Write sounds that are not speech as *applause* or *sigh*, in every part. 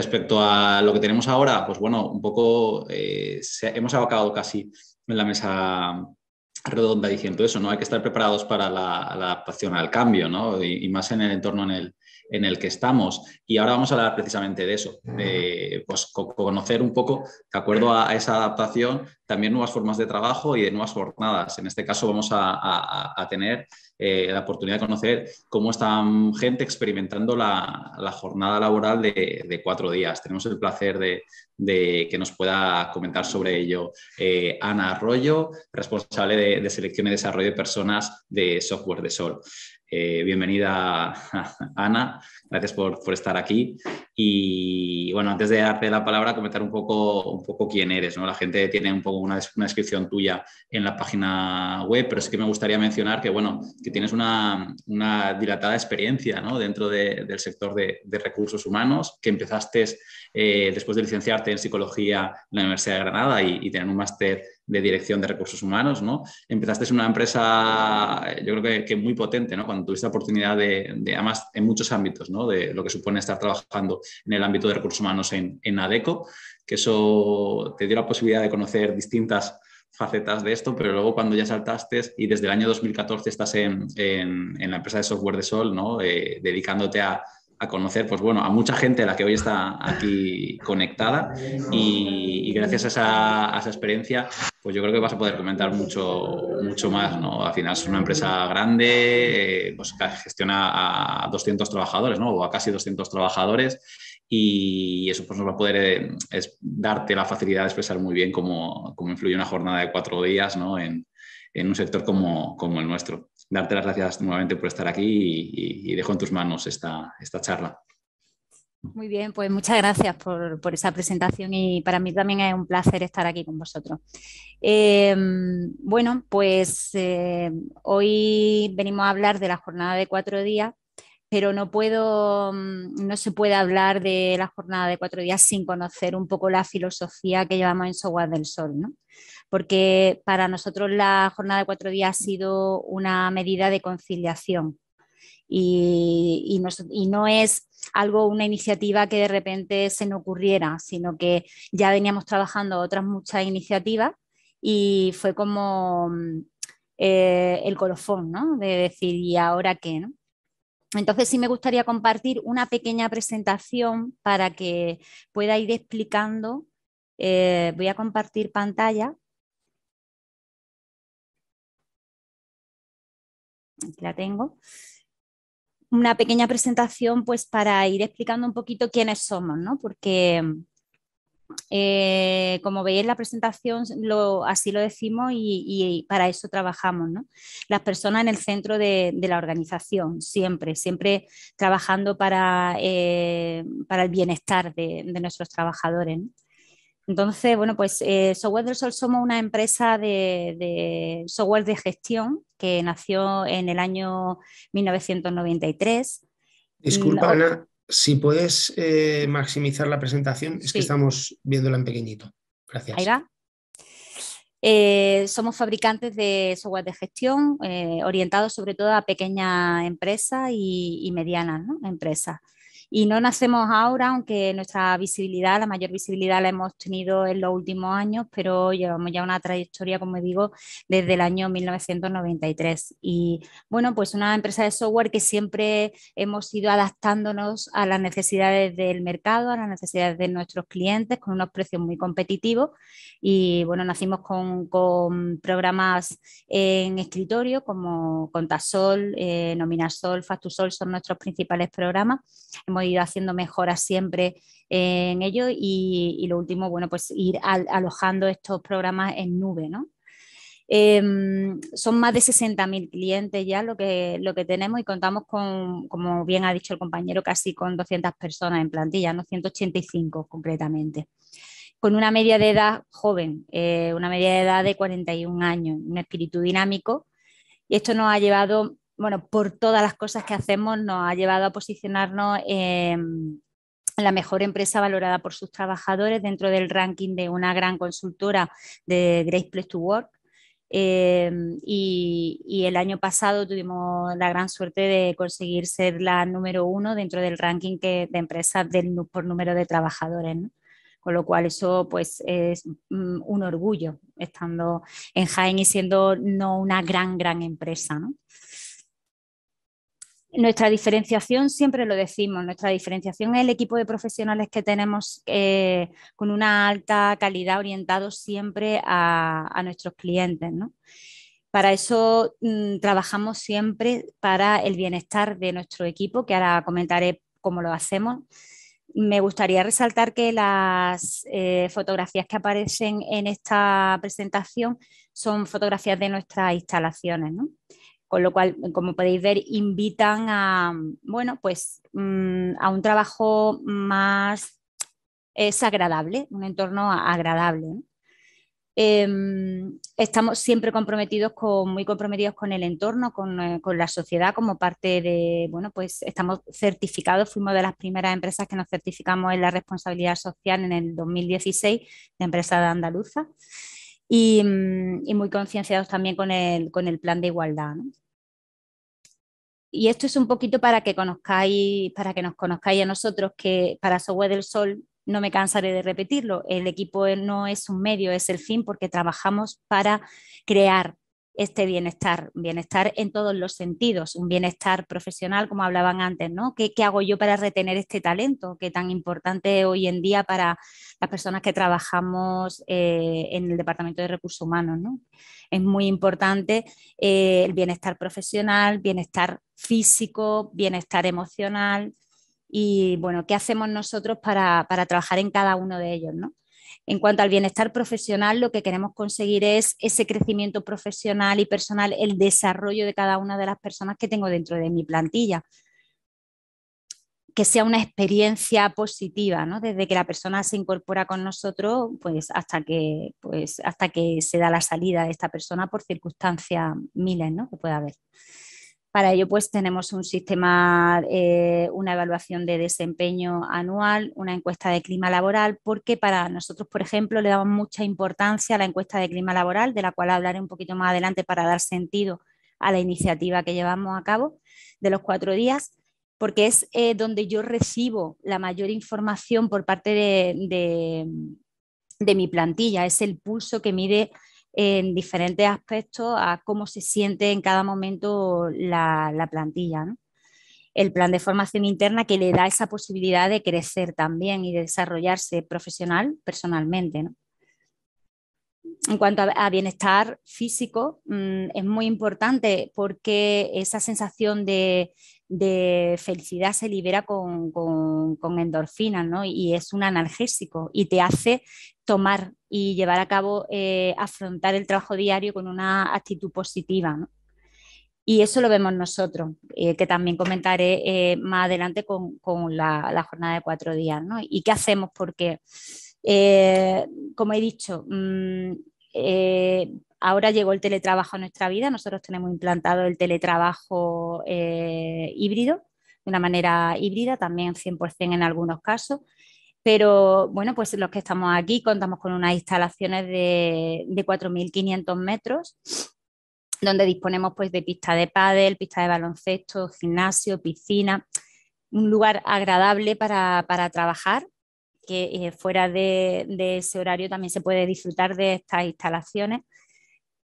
Respecto a lo que tenemos ahora, pues bueno, un poco eh, hemos acabado casi en la mesa redonda diciendo eso, ¿no? Hay que estar preparados para la, adaptación al cambio, ¿no? Y, más en el entorno en el, en el que estamos. Y ahora vamos a hablar precisamente de eso, de pues, conocer un poco, de acuerdo a, esa adaptación, también nuevas formas de trabajo y de nuevas jornadas. En este caso vamos a tener eh, la oportunidad de conocer cómo está gente experimentando la, jornada laboral de, cuatro días. Tenemos el placer de, que nos pueda comentar sobre ello eh, Ana Arroyo, responsable de, de, selección y desarrollo de personas de Software de Sol. Eh, bienvenida, *laughs* Ana. Gracias por, estar aquí. Y bueno, antes de darte la palabra, comentar un poco, un poco quién eres. ¿no? La gente tiene un poco una, descripción tuya en la página web, pero sí que me gustaría mencionar que, bueno, que tienes una, dilatada experiencia dentro del sector de, recursos humanos, que empezaste eh, después de licenciarte en psicología en la Universidad de Granada y, y tener un máster de dirección de recursos humanos, ¿no? Empezaste en una empresa, eh, yo creo que, muy potente, ¿no? Cuando tuviste la oportunidad de, además, en muchos ámbitos, ¿no? De lo que supone estar trabajando en el ámbito de recursos humanos en, ADECO, que eso te dio la posibilidad de conocer distintas facetas de esto, pero luego cuando ya saltaste y desde el año 2014 estás en, en, la empresa de software de Sol, ¿no? Eh, dedicándote a a conocer, pues bueno, a mucha gente a la que hoy está aquí conectada y, gracias a esa, experiencia, pues yo creo que vas a poder comentar mucho, mucho más, ¿no? Al final es una empresa grande, eh, pues gestiona a 200 trabajadores, ¿no? O a casi 200 trabajadores y eso pues nos va a poder eh, darte la facilidad de expresar muy bien cómo, influye una jornada de cuatro días, En, un sector como, como el nuestro darte las gracias nuevamente por estar aquí y, dejo en tus manos esta, esta charla. Muy bien, pues muchas gracias por, esa presentación y para mí también es un placer estar aquí con vosotros. Eh, bueno, pues eh, hoy venimos a hablar de la jornada de cuatro días, pero no puedo, mm, no se puede hablar de la jornada de cuatro días sin conocer un poco la filosofía que llevamos en Software del Sol, ¿no? porque para nosotros la jornada de cuatro días ha sido una medida de conciliación y, no es algo, una iniciativa que de repente se nos ocurriera, sino que ya veníamos trabajando otras muchas iniciativas y fue como mm, eh, el colofón, ¿no? De decir, ¿y ahora qué? ¿no? Entonces sí me gustaría compartir una pequeña presentación para que pueda ir explicando. Eh, voy a compartir pantalla aquí la tengo, una pequeña presentación pues para ir explicando un poquito quiénes somos, ¿no? Porque eh, como veis en la presentación, lo, así lo decimos y, para eso trabajamos, ¿no? Las personas en el centro de, la organización, siempre, siempre trabajando para, eh, el bienestar de, nuestros trabajadores. Entonces, bueno, pues eh, Software del Sol somos una empresa de, software de gestión que nació en el año 1993. Disculpa, mm, Ana, si puedes eh, maximizar la presentación, es que estamos viéndola en pequeñito. Gracias. Eh, somos fabricantes de software de gestión, orientados sobre todo a pequeña empresa y, y medianas empresas. Y no nacemos ahora, aunque nuestra visibilidad, la mayor visibilidad la hemos tenido en los últimos años, pero llevamos ya una trayectoria, como digo, desde el año 1993. Y bueno, pues una empresa de software que siempre hemos ido adaptándonos a las necesidades del mercado, a las necesidades de nuestros clientes, con unos precios muy competitivos. Y bueno, nacimos con, programas en escritorio como Contasol, eh, Nominasol, Factusol, son nuestros principales programas ido ir haciendo mejoras siempre eh, en ello y, lo último, bueno, pues ir alojando estos programas en nube, ¿no? Em, son más de 60.000 clientes ya lo que, lo que tenemos y contamos con, como bien ha dicho el compañero, casi con 200 personas en plantilla, 185 concretamente con una media de edad joven, eh, una media de edad de 41 años, un espíritu dinámico. Y esto nos ha llevado bueno, por todas las cosas que hacemos nos ha llevado a posicionarnos en la mejor empresa valorada por sus trabajadores dentro del ranking de una gran consultora de Great Place to Work. Em, y, el año pasado tuvimos la gran suerte de conseguir ser la número uno dentro del ranking de empresas por número de trabajadores. Con lo cual eso pues es mm, un orgullo estando en Jaén y siendo no una gran, gran empresa. ¿no? Nuestra diferenciación, siempre lo decimos, nuestra diferenciación es el equipo de profesionales que tenemos eh, con una alta calidad orientado siempre a, nuestros clientes. Para eso mm, trabajamos siempre para el bienestar de nuestro equipo, que ahora comentaré cómo lo hacemos. Me gustaría resaltar que las eh, fotografías que aparecen en esta presentación son fotografías de nuestras instalaciones con lo cual, como podéis ver, invitan a, pues, mm, a un trabajo más es eh, agradable, un entorno agradable. Em, estamos siempre comprometidos con, muy comprometidos con el entorno, con, eh, con, la sociedad como parte de, bueno, pues estamos certificados, fuimos de las primeras empresas que nos certificamos en la responsabilidad social en el 2016, la empresa de Andaluza. Mm, y, muy concienciados también con el, plan de igualdad. Y esto es un poquito para que conozcáis, para que nos conozcáis a nosotros, que para Software del Sol no me cansaré de repetirlo, el equipo no es un medio, es el fin porque trabajamos para crear, este bienestar, bienestar en todos los sentidos, un bienestar profesional, como hablaban antes, ¿no? ¿Qué, hago yo para retener este talento que tan importante hoy en día para las personas que trabajamos eh, en el Departamento de Recursos Humanos, ¿no? Es muy importante eh, el bienestar profesional, bienestar físico, bienestar emocional y, bueno, ¿qué hacemos nosotros para, para trabajar en cada uno de ellos, ¿no? En cuanto al bienestar profesional, lo que queremos conseguir es ese crecimiento profesional y personal, el desarrollo de cada una de las personas que tengo dentro de mi plantilla que sea una experiencia positiva, ¿no? Desde que la persona se incorpora con nosotros, pues hasta que, pues, hasta que se da la salida de esta persona por circunstancias miles, Que pueda haber. Para ello, pues tenemos un sistema, eh, una evaluación de desempeño anual, una encuesta de clima laboral, porque para nosotros, por ejemplo, le damos mucha importancia a la encuesta de clima laboral, de la cual hablaré un poquito más adelante para dar sentido a la iniciativa que llevamos a cabo de los cuatro días, porque es eh, donde yo recibo la mayor información por parte de, de mi plantilla, es el pulso que mide en diferentes aspectos a cómo se siente en cada momento la, plantilla. ¿no? El plan de formación interna que le da esa posibilidad de crecer también y de desarrollarse profesional, personalmente. ¿no? en cuanto a, bienestar físico, mm, es muy importante porque esa sensación de, felicidad se libera con, endorfinas y es un analgésico y te hace tomar y llevar a cabo, eh, afrontar el trabajo diario con una actitud positiva. Y eso lo vemos nosotros, eh, que también comentaré eh, más adelante con, la, jornada de cuatro días. ¿Y qué hacemos? Porque eh, como he dicho, mm, eh, ahora llegó el teletrabajo a nuestra vida, nosotros tenemos implantado el teletrabajo eh, híbrido, de una manera híbrida, también 100% en algunos casos. Pero bueno, pues los que estamos aquí contamos con unas instalaciones de, 4.500 metros, donde disponemos pues, de pista de pádel, pista de baloncesto, gimnasio, piscina, un lugar agradable para trabajar, que eh, fuera de, ese horario también se puede disfrutar de estas instalaciones.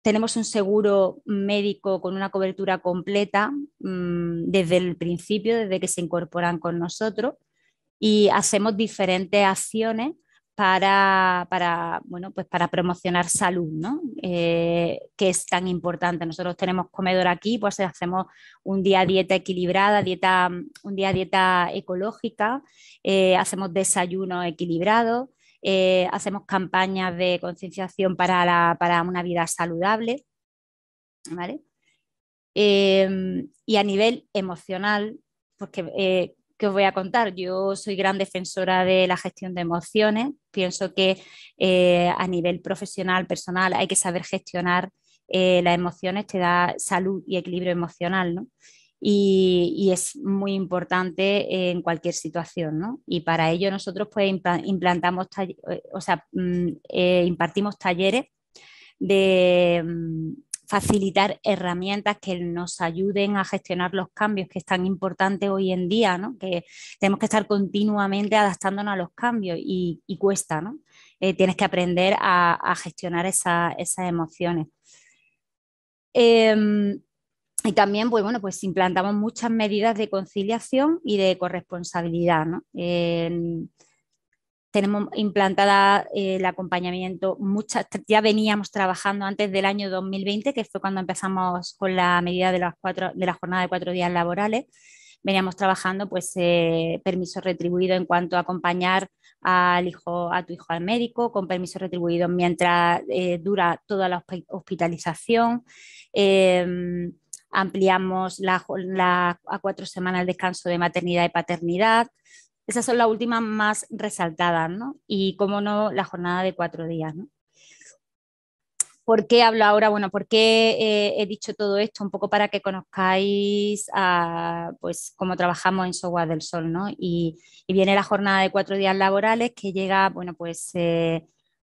Tenemos un seguro médico con una cobertura completa mm, desde el principio, desde que se incorporan con nosotros y hacemos diferentes acciones para, bueno, pues para promocionar salud, eh, que es tan importante. Nosotros tenemos comedor aquí, pues hacemos un día dieta equilibrada, dieta, un día dieta ecológica, eh, hacemos desayuno equilibrado, eh, hacemos campañas de concienciación para, una vida saludable, ¿vale? y a nivel emocional, porque que os voy a contar. Yo soy gran defensora de la gestión de emociones. Pienso que eh, a nivel profesional, personal, hay que saber gestionar eh, las emociones, te da salud y equilibrio emocional, ¿no? Y, es muy importante eh, en cualquier situación, Y para ello nosotros pues implantamos, o sea, mm, impartimos talleres de mm, facilitar herramientas que nos ayuden a gestionar los cambios, que es tan importante hoy en día, ¿no? que tenemos que estar continuamente adaptándonos a los cambios y, cuesta, ¿no? Eh, tienes que aprender a, gestionar esas emociones. Em, y también, pues bueno, pues implantamos muchas medidas de conciliación y de corresponsabilidad, ¿no? tenemos implantada eh, el acompañamiento, muchas, ya veníamos trabajando antes del año 2020, que fue cuando empezamos con la medida de, las cuatro, de la jornada de cuatro días laborales, veníamos trabajando pues eh, permiso retribuido en cuanto a acompañar al hijo, a tu hijo al médico, con permiso retribuido mientras eh, dura toda la hospitalización em, ampliamos a cuatro semanas el descanso de maternidad y paternidad, esas son las últimas más resaltadas, ¿no? Y cómo no, la jornada de cuatro días, ¿no? ¿Por qué hablo ahora? Bueno, ¿por qué eh, he dicho todo esto? Un poco para que conozcáis ah, pues, cómo trabajamos en Software del Sol, ¿no? Y, viene la jornada de cuatro días laborales que llega, bueno, pues eh,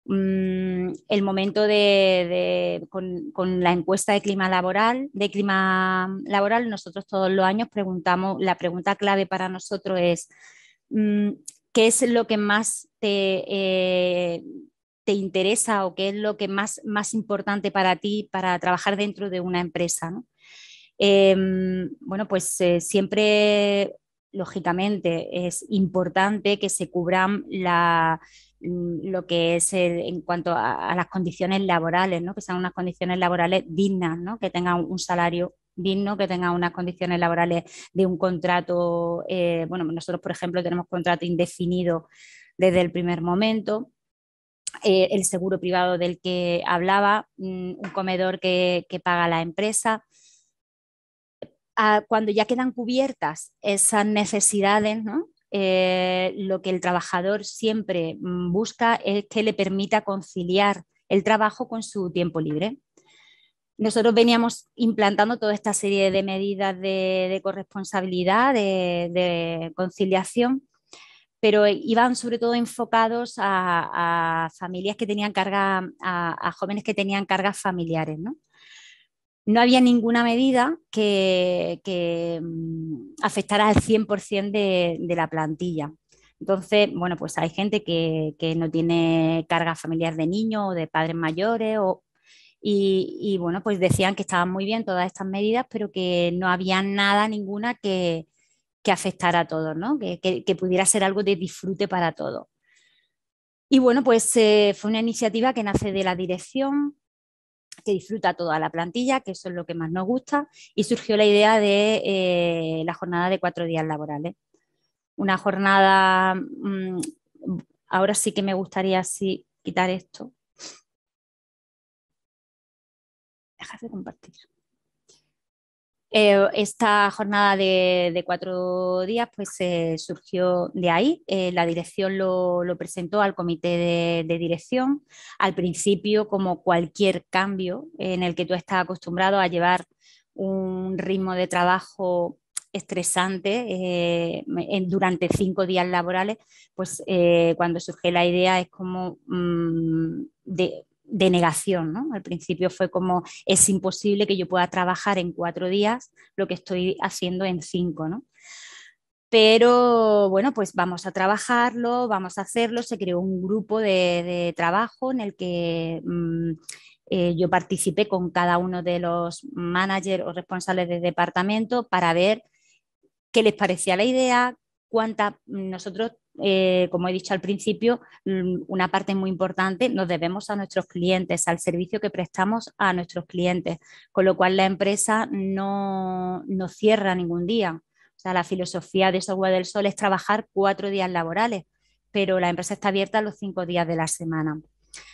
mm, el momento de, con, con, la encuesta de clima laboral, de clima laboral, nosotros todos los años preguntamos, la pregunta clave para nosotros es Mm, qué es lo que más te, eh, te interesa o qué es lo que más, más importante para ti para trabajar dentro de una empresa. Em, bueno, pues eh, siempre, lógicamente, es importante que se cubran mm, lo que es en cuanto a, las condiciones laborales, que sean unas condiciones laborales dignas, que tengan un salario digno, que tenga unas condiciones laborales de un contrato, eh, bueno, nosotros por ejemplo tenemos contrato indefinido desde el primer momento. Eh, el seguro privado del que hablaba, mm, un comedor que, paga la empresa, ah, cuando ya quedan cubiertas esas necesidades, eh, lo que el trabajador siempre mm, busca es que le permita conciliar el trabajo con su tiempo libre nosotros veníamos implantando toda esta serie de medidas de, corresponsabilidad, de, conciliación, pero iban sobre todo enfocados a, familias que tenían carga, a, jóvenes que tenían cargas familiares, ¿no? había ninguna medida que, mm, afectara al 100% de, la plantilla. Entonces, bueno, pues hay gente que, no tiene cargas familiares de niños o de padres mayores o, y, bueno, pues decían que estaban muy bien todas estas medidas, pero que no había nada, ninguna que, afectara a todos, Que, pudiera ser algo de disfrute para todos. Y bueno, pues eh, fue una iniciativa que nace de la dirección, que disfruta toda la plantilla, que eso es lo que más nos gusta, y surgió la idea de eh, la jornada de cuatro días laborales. Una jornada, mm, ahora sí que me gustaría sí, quitar esto, Dejar de compartir. Eh, esta jornada de, cuatro días pues surgió de ahí. Eh, la dirección lo, presentó al comité de, dirección. Al principio, como cualquier cambio en el que tú estás acostumbrado a llevar un ritmo de trabajo estresante eh, durante cinco días laborales, pues cuando surge la idea es como mm, de de negación, ¿no? Al principio fue como, es imposible que yo pueda trabajar en cuatro días lo que estoy haciendo en cinco, ¿no? Pero bueno, pues vamos a trabajarlo, vamos a hacerlo. Se creó un grupo de, trabajo en el que mm, eh, yo participé con cada uno de los managers o responsables de departamento para ver qué les parecía la idea, cuánta nosotros, eh, como he dicho al principio, mm, una parte muy importante nos debemos a nuestros clientes, al servicio que prestamos a nuestros clientes, con lo cual la empresa no, no cierra ningún día. O sea, la filosofía de Software del Sol es trabajar cuatro días laborales, pero la empresa está abierta los cinco días de la semana.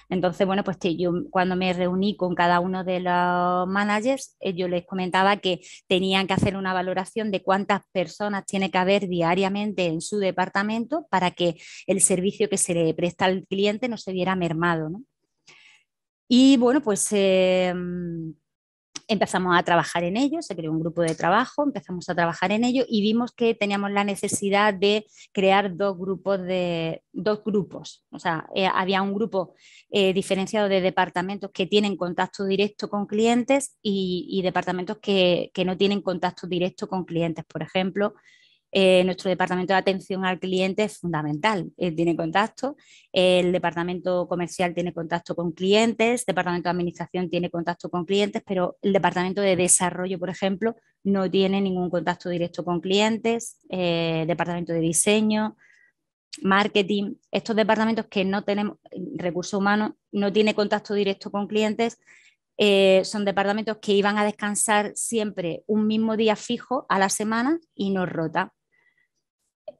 Entonces, bueno, pues yo cuando me reuní con cada uno de los managers, eh, yo les comentaba que tenían que hacer una valoración de cuántas personas tiene que haber diariamente en su departamento para que el servicio que se le presta al cliente no se viera mermado. Y bueno, pues... Em, empezamos a trabajar en ello, se creó un grupo de trabajo, empezamos a trabajar en ello y vimos que teníamos la necesidad de crear dos grupos de dos grupos. O sea, eh, había un grupo eh, diferenciado de departamentos que tienen contacto directo con clientes y, departamentos que, que, no tienen contacto directo con clientes. Por ejemplo, eh, nuestro departamento de atención al cliente es fundamental, eh, tiene contacto, el departamento comercial tiene contacto con clientes, el departamento de administración tiene contacto con clientes, pero el departamento de desarrollo, por ejemplo, no tiene ningún contacto directo con clientes, eh, departamento de diseño, marketing, estos departamentos que no tenemos, recursos humanos, no tiene contacto directo con clientes, son departamentos que iban a descansar siempre un mismo día fijo a la semana y no rota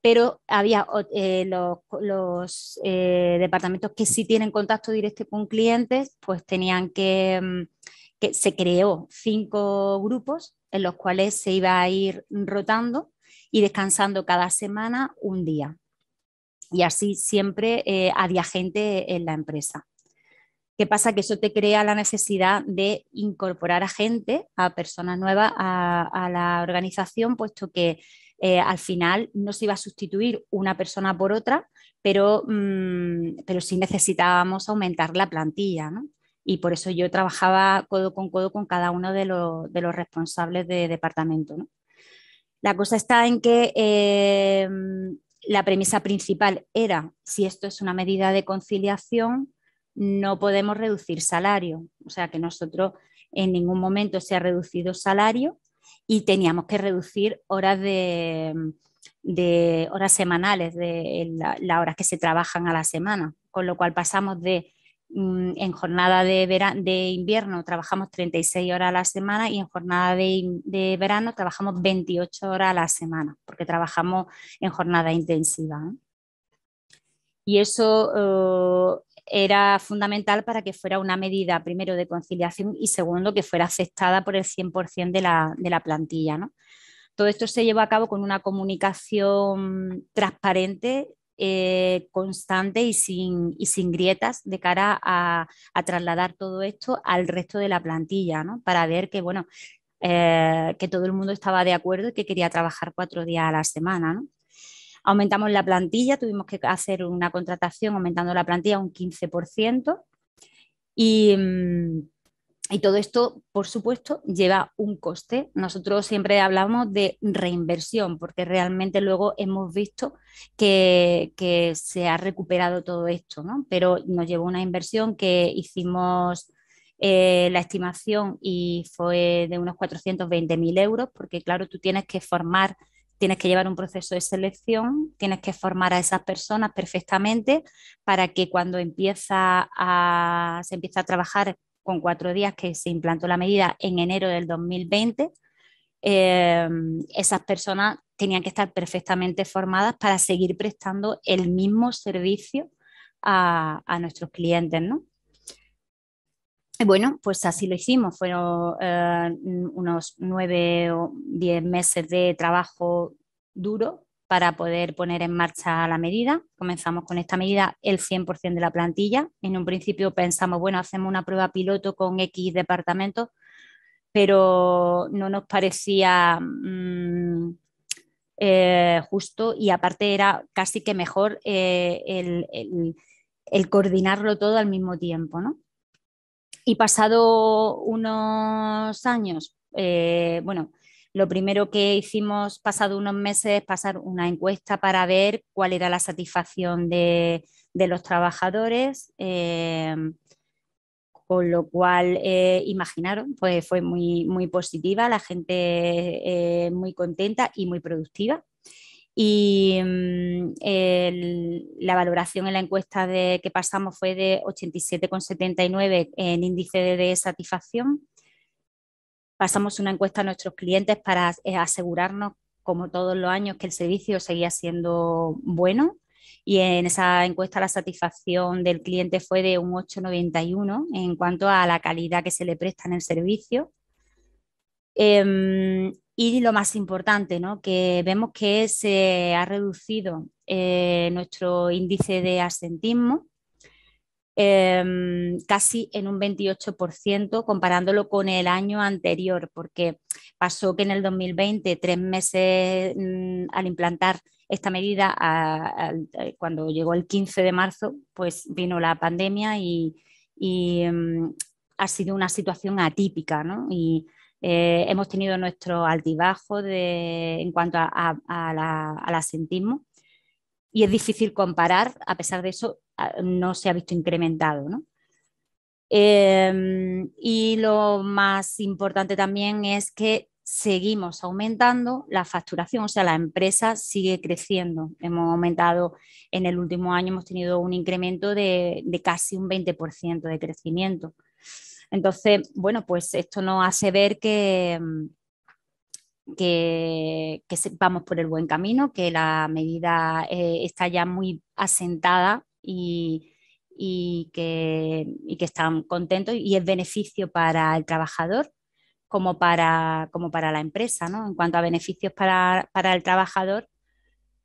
pero había eh, los, eh, departamentos que sí tienen contacto directo con clientes, pues tenían mm, que, se creó cinco grupos en los cuales se iba a ir rotando y descansando cada semana un día. Y así siempre eh, había gente en la empresa. ¿Qué pasa? Que eso te crea la necesidad de incorporar a gente, a personas nuevas a la organización, puesto que eh, al final no se iba a sustituir una persona por otra, pero, mm, sí necesitábamos aumentar la plantilla, Y por eso yo trabajaba codo con codo con cada uno de, los, responsables de departamento, La cosa está en que eh, la premisa principal era, si esto es una medida de conciliación, no podemos reducir salario. O sea que nosotros en ningún momento se ha reducido salario, y teníamos que reducir horas de, horas semanales, de las horas que se trabajan a la semana, con lo cual pasamos de mm, en jornada de, de invierno trabajamos 36 horas a la semana y en jornada de, verano trabajamos 28 horas a la semana, porque trabajamos en jornada intensiva. ¿eh? Y eso eh, era fundamental para que fuera una medida, primero, de conciliación y segundo, que fuera aceptada por el 100% de la, de la, plantilla. ¿no? Todo esto se llevó a cabo con una comunicación transparente, eh, constante y sin, sin, grietas de cara a, trasladar todo esto al resto de la plantilla, ¿no? para ver que, bueno, eh, que todo el mundo estaba de acuerdo y que quería trabajar cuatro días a la semana. ¿no? Aumentamos la plantilla, tuvimos que hacer una contratación aumentando la plantilla un 15%. Mm, y, todo esto, por supuesto, lleva un coste. Nosotros siempre hablamos de reinversión, porque realmente luego hemos visto que, se ha recuperado todo esto, ¿no? pero nos llevó una inversión que hicimos eh, la estimación y fue de unos 420.000 euros, porque claro, tú tienes que formar tienes que llevar un proceso de selección, tienes que formar a esas personas perfectamente para que cuando empieza a, se empieza a trabajar con cuatro días que se implantó la medida en enero del 2020, eh, esas personas tenían que estar perfectamente formadas para seguir prestando el mismo servicio a, a nuestros clientes, ¿no? bueno, pues así lo hicimos. Fueron eh, unos nueve o diez meses de trabajo duro para poder poner en marcha la medida. Comenzamos con esta medida el 100% de la plantilla. En un principio pensamos, bueno, hacemos una prueba piloto con X departamentos, pero no nos parecía mm, eh, justo y aparte era casi que mejor eh, el, el coordinarlo todo al mismo tiempo, ¿no? Y pasado unos años, eh, bueno, lo primero que hicimos pasado unos meses es pasar una encuesta para ver cuál era la satisfacción de, los trabajadores, eh, con lo cual eh, imaginaron, pues fue muy, muy positiva, la gente muy contenta y muy productiva y mm, la valoración en la encuesta de, que pasamos fue de 87,79 en índice de, satisfacción. Pasamos una encuesta a nuestros clientes para eh, asegurarnos, como todos los años, que el servicio seguía siendo bueno y en esa encuesta la satisfacción del cliente fue de un 8,91 en cuanto a la calidad que se le presta en el servicio. Eh, y lo más importante, que vemos que se ha reducido eh, nuestro índice de asentismo em, casi en un 28% comparándolo con el año anterior, porque pasó que en el 2020, tres meses mm, al implantar esta medida, eh, cuando llegó el 15 de marzo, pues vino la pandemia y, em, ha sido una situación atípica, ¿no? Eh, hemos tenido nuestro altibajo en cuanto al asentismo y es difícil comparar, a pesar de eso no se ha visto incrementado. Em, y lo más importante también es que seguimos aumentando la facturación, o sea, la empresa sigue creciendo. Hemos aumentado en el último año, hemos tenido un incremento de, de casi un 20% de crecimiento. Entonces, bueno, pues esto nos hace ver que, mm, que, vamos por el buen camino, que la medida eh, está ya muy asentada y, que, que están contentos y es beneficio para el trabajador como para, como para la empresa, ¿no? En cuanto a beneficios para, para, el trabajador,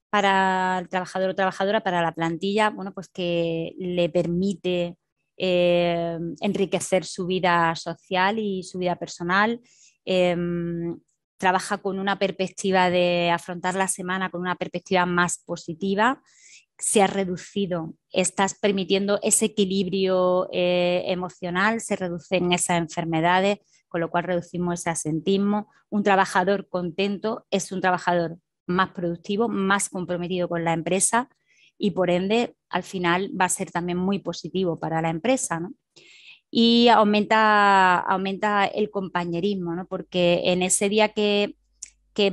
para el trabajador o trabajadora, para la plantilla, bueno, pues que le permite eh, enriquecer su vida social y su vida personal. Em, trabaja con una perspectiva de afrontar la semana con una perspectiva más positiva. Se ha reducido, estás permitiendo ese equilibrio eh, emocional, se reducen esas enfermedades, con lo cual reducimos ese asentismo. Un trabajador contento es un trabajador más productivo, más comprometido con la empresa y por ende al final va a ser también muy positivo para la empresa. Y aumenta, aumenta el compañerismo, porque en ese día que,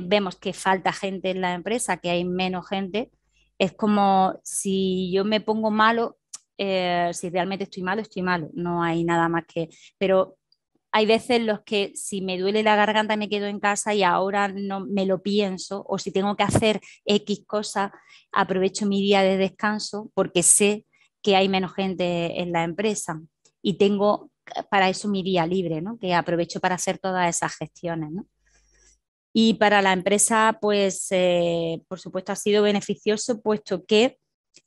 vemos que falta gente en la empresa, que hay menos gente, es como si yo me pongo malo, eh, si realmente estoy malo, estoy malo, no hay nada más que... Pero hay veces en los que si me duele la garganta me quedo en casa y ahora no me lo pienso, o si tengo que hacer X cosa, aprovecho mi día de descanso porque sé que hay menos gente en la empresa y tengo para eso mi día libre, ¿no? que aprovecho para hacer todas esas gestiones. Y para la empresa, pues, eh, por supuesto, ha sido beneficioso, puesto que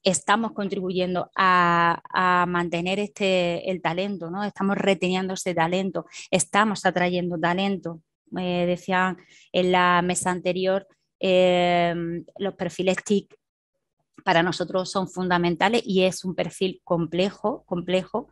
estamos contribuyendo a, mantener este, el talento, ¿no? estamos reteniendo ese talento, estamos atrayendo talento. Eh, decían en la mesa anterior, em, los perfiles TIC para nosotros son fundamentales y es un perfil complejo, complejo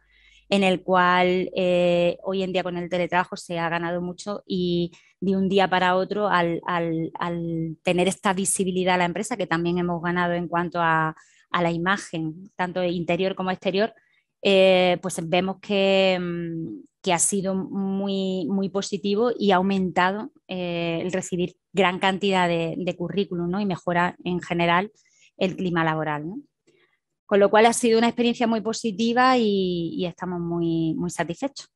en el cual eh, hoy en día con el teletrabajo se ha ganado mucho y de un día para otro al, al tener esta visibilidad a la empresa que también hemos ganado en cuanto a, a la imagen, tanto interior como exterior, eh, pues vemos mm, que, ha sido muy, muy positivo y ha aumentado eh, el recibir gran cantidad de, currículum y mejora en general el clima laboral. Con lo cual ha sido una experiencia muy positiva y, estamos muy, muy satisfechos.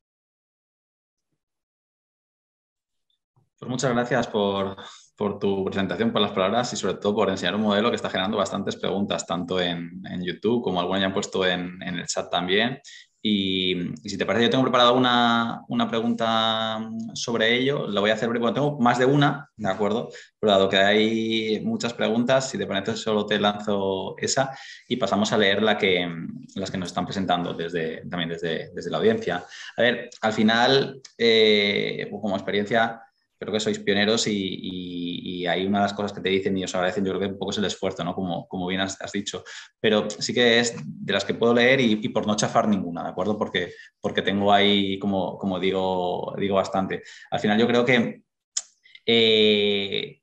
Pues muchas gracias por, por tu presentación, por las palabras y sobre todo por enseñar un modelo que está generando bastantes preguntas, tanto en, YouTube como algunos ya han puesto en, el chat también. Y, si te parece, yo tengo preparada una, pregunta sobre ello. La voy a hacer tengo más de una, ¿de acuerdo? Pero dado que hay muchas preguntas, si te parece, solo te lanzo esa y pasamos a leer la que, las que nos están presentando desde, también desde, la audiencia. A ver, al final, eh, como experiencia creo que sois pioneros y, hay una de las cosas que te dicen y os agradecen, yo creo que un poco es el esfuerzo, ¿no? Como, como bien has, dicho. Pero sí que es de las que puedo leer y, por no chafar ninguna, ¿de acuerdo? Porque, porque tengo ahí, como, como digo, digo bastante. Al final yo creo que eh,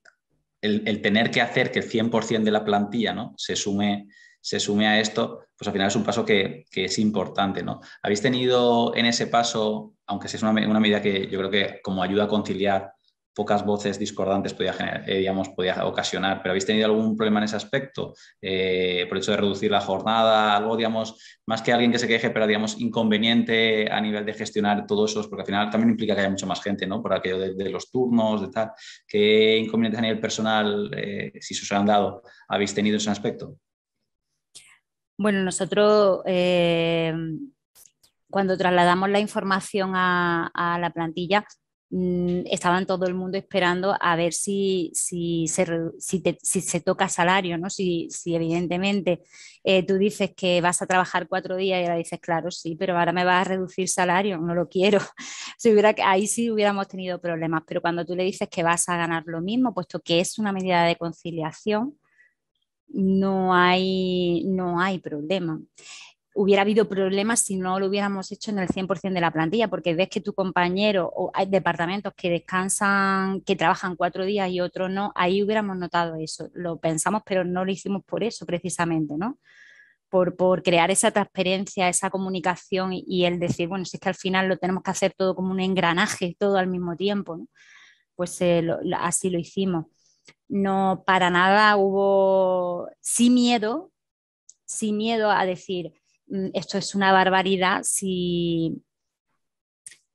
el, tener que hacer que el 100% de la plantilla ¿no? se sume se sume a esto, pues al final es un paso que, es importante, ¿no? ¿Habéis tenido en ese paso, aunque sea una, una medida que yo creo que como ayuda a conciliar pocas voces discordantes podía, generar, eh, digamos, podía ocasionar. Pero ¿habéis tenido algún problema en ese aspecto? Eh, por el hecho de reducir la jornada, algo, digamos, más que alguien que se queje, pero, digamos, inconveniente a nivel de gestionar todos esos, porque al final también implica que haya mucha más gente, ¿no? Por aquello de, los turnos, de tal. ¿Qué inconvenientes a nivel personal, eh, si se os han dado, habéis tenido en ese aspecto? Bueno, nosotros cuando trasladamos la información a la plantilla, Mm, estaban todo el mundo esperando a ver si, si, se, toca salario, ¿no? Si, evidentemente eh, tú dices que vas a trabajar cuatro días y ahora dices, claro, sí, pero ahora me vas a reducir salario, no lo quiero. *laughs* Si hubiera, ahí sí hubiéramos tenido problemas, pero cuando tú le dices que vas a ganar lo mismo, puesto que es una medida de conciliación, no hay, no hay problema hubiera habido problemas si no lo hubiéramos hecho en el 100% de la plantilla, porque ves que tu compañero o hay departamentos que descansan, que trabajan cuatro días y otros no, ahí hubiéramos notado eso. Lo pensamos, pero no lo hicimos por eso precisamente, ¿no? Por, crear esa transparencia, esa comunicación y, el decir, bueno, si es que al final lo tenemos que hacer todo como un engranaje, todo al mismo tiempo, ¿no? Pues eh, así lo hicimos. No, para nada hubo, sin miedo, sin miedo a decir, Mm, esto es una barbaridad si,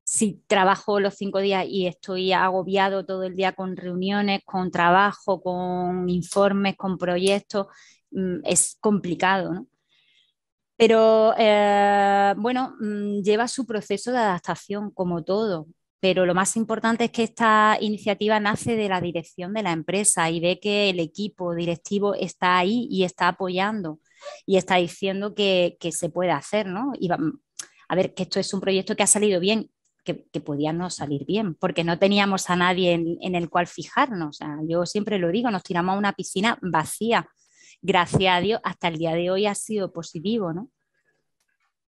si trabajo los cinco días y estoy agobiado todo el día con reuniones, con trabajo, con informes, con proyectos, mm, es complicado, ¿no? Pero eh, bueno, mm, lleva su proceso de adaptación como todo, pero lo más importante es que esta iniciativa nace de la dirección de la empresa y ve que el equipo directivo está ahí y está apoyando y está diciendo que, se puede hacer, ¿no? Y a ver, que esto es un proyecto que ha salido bien, que, que podía no salir bien, porque no teníamos a nadie en, el cual fijarnos. yo siempre lo digo, nos tiramos a una piscina vacía. Gracias a Dios, hasta el día de hoy ha sido positivo, ¿no?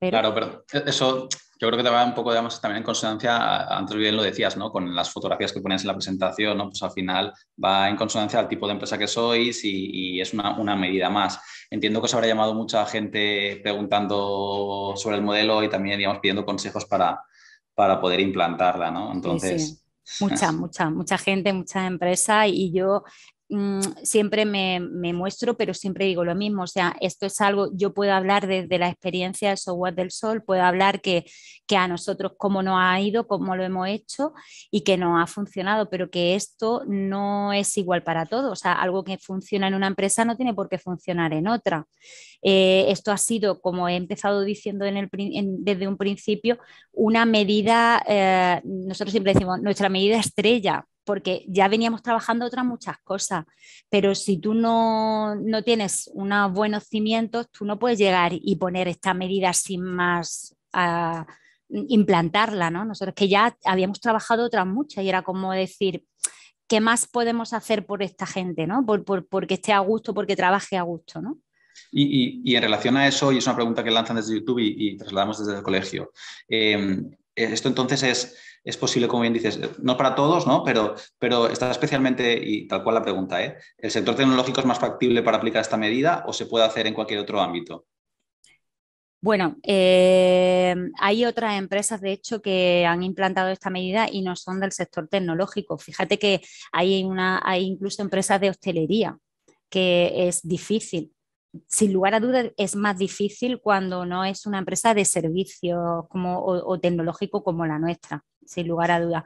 Claro, pero eso yo creo que te va un poco, digamos, también en consonancia, antes bien lo decías, ¿no? Con las fotografías que ponías en la presentación, Pues al final va en consonancia al tipo de empresa que sois y, es una, medida más. Entiendo que os habrá llamado mucha gente preguntando sobre el modelo y también, digamos, pidiendo consejos para, para poder implantarla, ¿no? Entonces... Mucha, mucha, mucha gente, mucha empresa y yo Mm, siempre me, muestro, pero siempre digo lo mismo. O sea, esto es algo, yo puedo hablar desde la experiencia de Software del Sol, puedo hablar que, a nosotros cómo nos ha ido, cómo lo hemos hecho y que no ha funcionado, pero que esto no es igual para todos. O sea, algo que funciona en una empresa no tiene por qué funcionar en otra. Eh, esto ha sido, como he empezado diciendo en desde un principio, una medida, eh, nosotros siempre decimos, nuestra medida estrella, porque ya veníamos trabajando otras muchas cosas, pero si tú no, tienes unos buenos cimientos, tú no puedes llegar y poner esta medida sin más a ah, implantarla, ¿no? Nosotros que ya habíamos trabajado otras muchas y era como decir, ¿qué más podemos hacer por esta gente, porque esté a gusto, porque trabaje a gusto, ¿no? Y, en relación a eso, y es una pregunta que lanzan desde YouTube y, trasladamos desde el colegio, em, esto entonces es es posible, como bien dices, no para todos, ¿no? Pero, pero está especialmente, y tal cual la pregunta, ¿eh? ¿el sector tecnológico es más factible para aplicar esta medida o se puede hacer en cualquier otro ámbito? Bueno, eh, hay otras empresas, de hecho, que han implantado esta medida y no son del sector tecnológico. Fíjate que hay, una, hay incluso empresas de hostelería, que es difícil sin lugar a dudas es más difícil cuando no es una empresa de servicios como, o, tecnológico como la nuestra, sin lugar a dudas.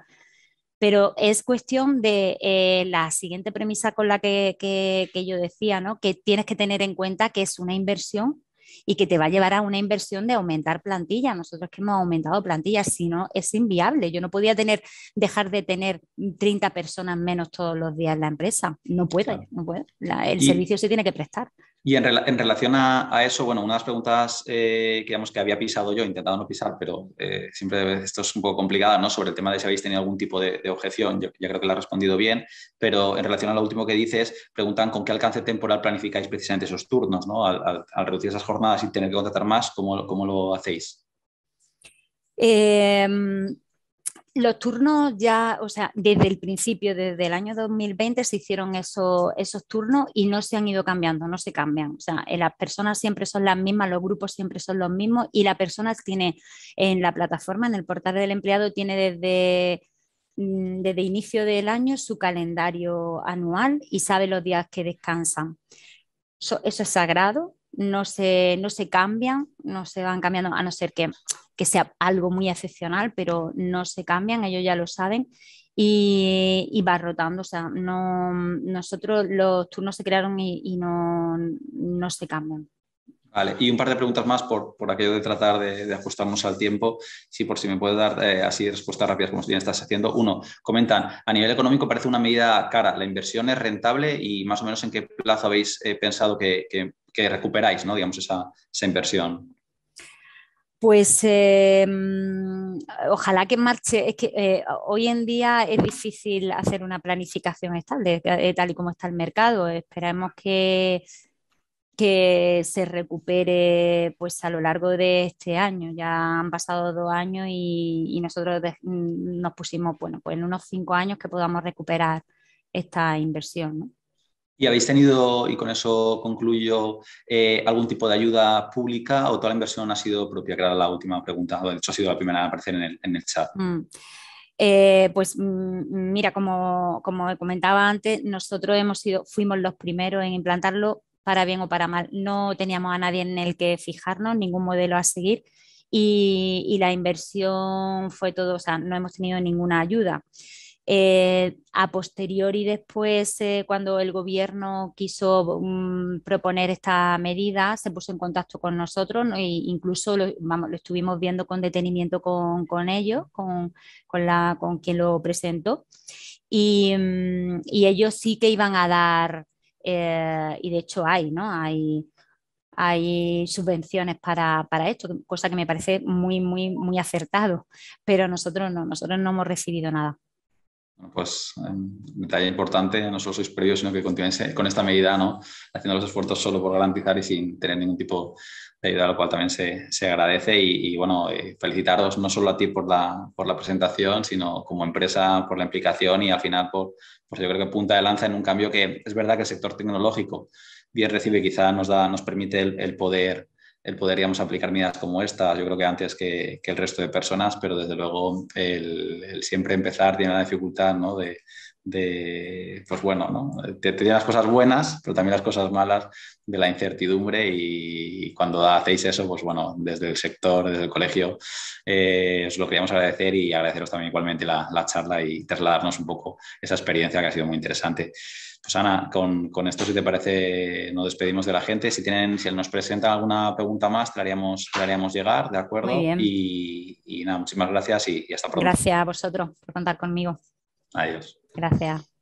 Pero es cuestión de eh, la siguiente premisa con la que, yo decía, ¿no? que tienes que tener en cuenta que es una inversión y que te va a llevar a una inversión de aumentar plantilla. Nosotros que hemos aumentado plantilla, si no, es inviable. Yo no podía tener, dejar de tener 30 personas menos todos los días en la empresa. No puede, no puede. el servicio se tiene que prestar. Y en, relación a, eso, bueno, una de las preguntas eh, que, digamos, que había pisado yo, intentado no pisar, pero eh, siempre esto es un poco complicado, ¿no? Sobre el tema de si habéis tenido algún tipo de, objeción, yo, ya creo que la he respondido bien, pero en relación a lo último que dices, preguntan con qué alcance temporal planificáis precisamente esos turnos, ¿no? Al, reducir esas jornadas y tener que contratar más, ¿cómo, cómo lo hacéis? Eh, los turnos ya, o sea, desde el principio, desde el año 2020 se hicieron esos turnos y no se han ido cambiando, no se cambian. O sea, eh, las personas siempre son las mismas, los grupos siempre son los mismos y la persona tiene en la plataforma, en el portal del empleado, tiene desde mm, desde inicio del año su calendario anual y sabe los días que descansan. eso es sagrado no se, cambian, no se van cambiando, a no ser que, sea algo muy excepcional, pero no se cambian, ellos ya lo saben. Y, y, va rotando. O sea, no, nosotros los turnos se crearon y, no, se cambian. Vale, y un par de preguntas más por, aquello de tratar de, ajustarnos al tiempo. Si por si me puedes dar eh, así respuestas rápidas como bien estás haciendo. Uno, comentan, a nivel económico parece una medida cara. ¿La inversión es rentable y más o menos en qué plazo habéis eh, pensado que que recuperáis, ¿no? Digamos, esa, inversión. Pues em, ojalá que marche. Es que eh, hoy en día es difícil hacer una planificación estable, eh, tal y como está el mercado. Esperemos que, que se recupere pues a lo largo de este año. Ya han pasado dos años y, nosotros mm, nos pusimos, bueno, pues en unos cinco años que podamos recuperar esta inversión. ¿no? ¿Y habéis tenido, y con eso concluyo, eh, algún tipo de ayuda pública o toda la inversión ha sido propia? Que era la última pregunta, de hecho ha sido la primera a aparecer en el, chat. Mm. Eh, pues mm, mira, como, comentaba antes, nosotros hemos sido, fuimos los primeros en implantarlo, para bien o para mal. No teníamos a nadie en el que fijarnos, ningún modelo a seguir. y la inversión fue todo, o sea, no hemos tenido ninguna ayuda. Eh, a posteriori, después, eh, cuando el gobierno quiso mm, proponer esta medida, se puso en contacto con nosotros e incluso lo, estuvimos viendo con detenimiento con, ellos, con, la, con quien lo presentó. Y, mm, ellos sí que iban a dar, eh, y de hecho hay, ¿no? Hay, hay subvenciones para, esto, cosa que me parece muy, muy, muy acertado, pero nosotros no, nosotros no hemos recibido nada pues un em, detalle importante, no solo sois previos, sino que continúen con esta medida, ¿no? haciendo los esfuerzos solo por garantizar y sin tener ningún tipo de ayuda, lo cual también se, agradece. Y, bueno, eh, felicitaros no solo a ti por la, por la presentación, sino como empresa por la implicación y al final por, por pues yo creo que punta de lanza en un cambio que es verdad que el sector tecnológico bien recibe, quizá nos, da, nos permite el poder el podríamos aplicar medidas como estas, yo creo que antes que, el resto de personas, pero desde luego el, siempre empezar tiene la dificultad ¿no? de, pues bueno, ¿no? te, las cosas buenas, pero también las cosas malas de la incertidumbre y, cuando hacéis eso, pues bueno, desde el sector, desde el colegio, eh, os lo queríamos agradecer y agradeceros también igualmente la, la charla y trasladarnos un poco esa experiencia que ha sido muy interesante. Susana, pues con, esto, si te parece, nos despedimos de la gente. Si tienen, si nos presentan alguna pregunta más, te haríamos, llegar, ¿de acuerdo? Y, nada, muchísimas gracias y, y hasta pronto. Gracias a vosotros por contar conmigo. Adiós. Gracias.